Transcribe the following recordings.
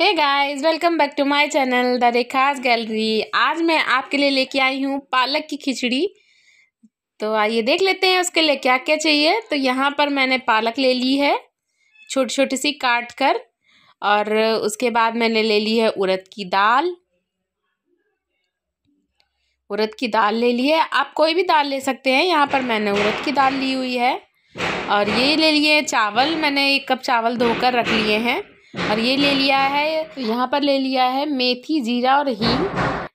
hey guys welcome back to my channel the Rekha's gallery आज मैं आपके लिए लेके आई हूँ पालक की खिचड़ी तो आइए देख लेते हैं उसके लिए क्या क्या चाहिए तो यहाँ पर मैंने पालक ले ली है छोटी छोटी सी काट कर और उसके बाद मैंने ले ली है उड़द की दाल उड़द की दाल ले ली है आप कोई भी दाल ले सकते हैं यहाँ पर मैंने उड़द की दाल ली हुई है और ये ले लिए चावल मैंने एक कप चावल धोकर रख लिए हैं और ये ले लिया है तो यहाँ पर ले लिया है मेथी जीरा और हींग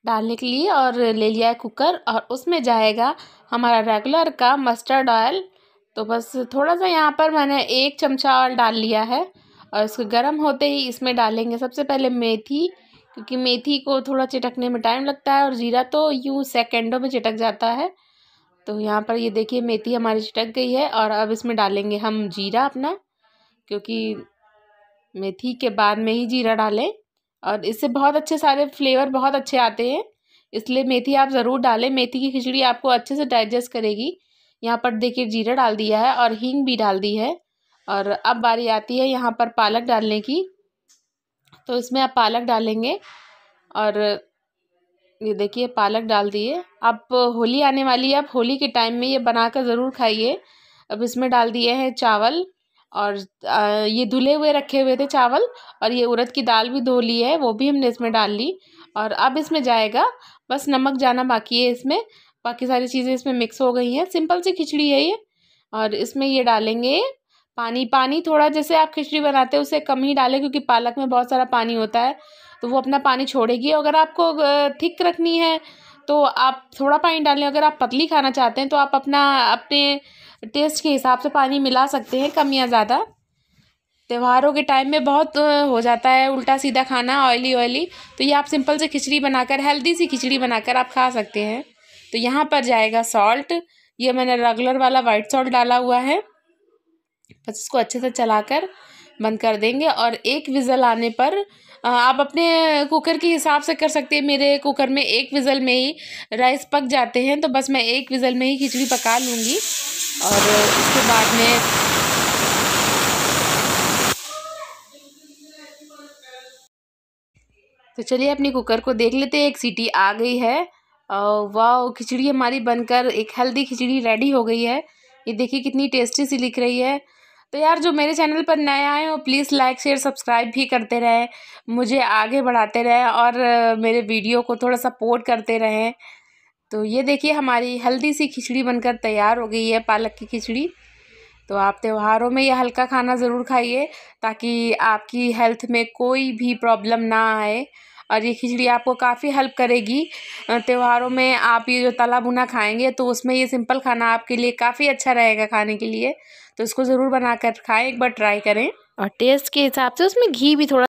डालने के लिए और ले लिया है कुकर और उसमें जाएगा हमारा रेगुलर का मस्टर्ड ऑयल तो बस थोड़ा सा यहाँ पर मैंने एक चमचा ऑयल डाल लिया है और इसको गर्म होते ही इसमें डालेंगे सबसे पहले मेथी क्योंकि मेथी को थोड़ा चिटकने में टाइम लगता है और ज़ीरा तो यूँ सेकेंडों में चिटक जाता है तो यहाँ पर ये देखिए मेथी हमारी चिटक गई है और अब इसमें डालेंगे हम जीरा अपना क्योंकि मेथी के बाद में ही जीरा डालें और इससे बहुत अच्छे सारे फ्लेवर बहुत अच्छे आते हैं इसलिए मेथी आप ज़रूर डालें मेथी की खिचड़ी आपको अच्छे से डाइजेस्ट करेगी यहाँ पर देखिए जीरा डाल दिया है और हींग भी डाल दी है और अब बारी आती है यहाँ पर पालक डालने की तो इसमें आप पालक डालेंगे और ये देखिए पालक डाल दिए आप होली आने वाली है आप होली के टाइम में ये बना कर ज़रूर खाइए अब इसमें डाल दिए हैं चावल और ये धुले हुए रखे हुए थे चावल और ये उड़द की दाल भी धो ली है वो भी हमने इसमें डाल ली और अब इसमें जाएगा बस नमक जाना बाकी है इसमें बाकी सारी चीज़ें इसमें मिक्स हो गई हैं सिंपल सी खिचड़ी है ये और इसमें ये डालेंगे पानी पानी थोड़ा जैसे आप खिचड़ी बनाते हैं उसे कम ही डालें क्योंकि पालक में बहुत सारा पानी होता है तो वो अपना पानी छोड़ेगी अगर आपको थिक रखनी है तो आप थोड़ा पानी डालें अगर आप पतली खाना चाहते हैं तो आप अपना अपने टेस्ट के हिसाब से पानी मिला सकते हैं कम या ज़्यादा त्योहारों के टाइम में बहुत हो जाता है उल्टा सीधा खाना ऑयली ऑयली तो ये आप सिंपल से खिचड़ी बनाकर हेल्दी सी खिचड़ी बनाकर आप खा सकते हैं तो यहाँ पर जाएगा सॉल्ट ये मैंने रेगुलर वाला वाइट सॉल्ट डाला हुआ है बस इसको अच्छे से चलाकर बंद कर देंगे और एक विज़ल आने पर आप अपने कुकर के हिसाब से कर सकते हैं मेरे कुकर में एक विज़ल में ही राइस पक जाते हैं तो बस मैं एक विज़ल में ही खिचड़ी पका लूँगी और उसके बाद में तो चलिए अपने कुकर को देख लेते हैं एक सीटी आ गई है वाह खिचड़ी हमारी बनकर एक हेल्दी खिचड़ी रेडी हो गई है ये देखिए कितनी टेस्टी सी लिख रही है तो यार जो मेरे चैनल पर नए आए हो प्लीज़ लाइक शेयर सब्सक्राइब भी करते रहें मुझे आगे बढ़ाते रहें और मेरे वीडियो को थोड़ा सपोर्ट करते रहें तो ये देखिए हमारी हल्दी सी खिचड़ी बनकर तैयार हो गई है पालक की खिचड़ी तो आप त्योहारों में यह हल्का खाना ज़रूर खाइए ताकि आपकी हेल्थ में कोई भी प्रॉब्लम ना आए और ये खिचड़ी आपको काफ़ी हेल्प करेगी त्योहारों में आप ये जो तला बुना खाएंगे तो उसमें ये सिंपल खाना आपके लिए काफ़ी अच्छा रहेगा खाने के लिए तो इसको ज़रूर बनाकर खाएं एक बार ट्राई करें और टेस्ट के हिसाब से उसमें घी भी थोड़ा